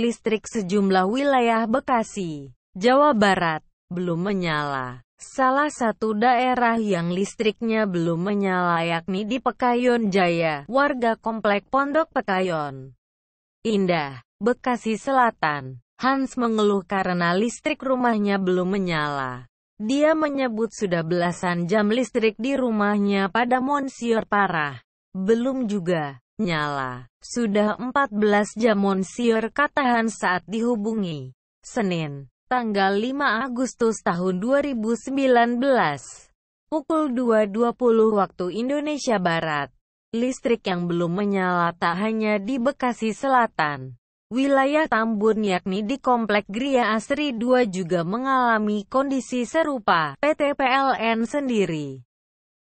listrik sejumlah wilayah Bekasi, Jawa Barat, belum menyala. Salah satu daerah yang listriknya belum menyala yakni di Pekayon Jaya, warga Komplek Pondok Pekayon. Indah, Bekasi Selatan. Hans mengeluh karena listrik rumahnya belum menyala. Dia menyebut sudah belasan jam listrik di rumahnya pada Monsieur parah. Belum juga, nyala. Sudah 14 jam Monsieur Katahan saat dihubungi. Senin, tanggal 5 Agustus tahun 2019, pukul 2.20 waktu Indonesia Barat. Listrik yang belum menyala tak hanya di Bekasi Selatan. Wilayah Tambun yakni di Komplek Gria Asri 2 juga mengalami kondisi serupa. PT PLN sendiri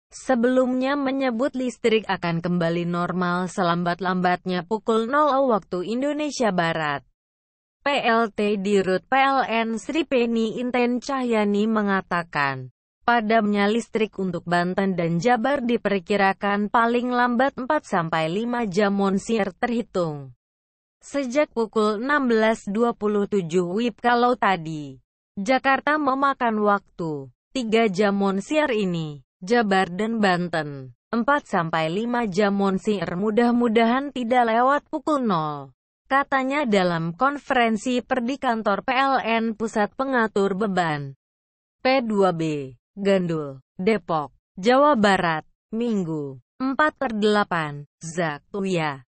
Sebelumnya menyebut listrik akan kembali normal selambat-lambatnya pukul 0 waktu Indonesia Barat. PLT Dirut PLN Sri Peni Inten Cahyani mengatakan, padamnya listrik untuk Banten dan Jabar diperkirakan paling lambat 4-5 jam monsir terhitung. Sejak pukul 16.27 WIB kalau tadi, Jakarta memakan waktu 3 jam monsir ini. Jabar dan Banten. 4-5 jam monsir mudah-mudahan tidak lewat pukul 0. Katanya dalam konferensi per di kantor PLN Pusat Pengatur Beban. P2B, Gandul, Depok, Jawa Barat, Minggu, 4 per 8, Zakuya.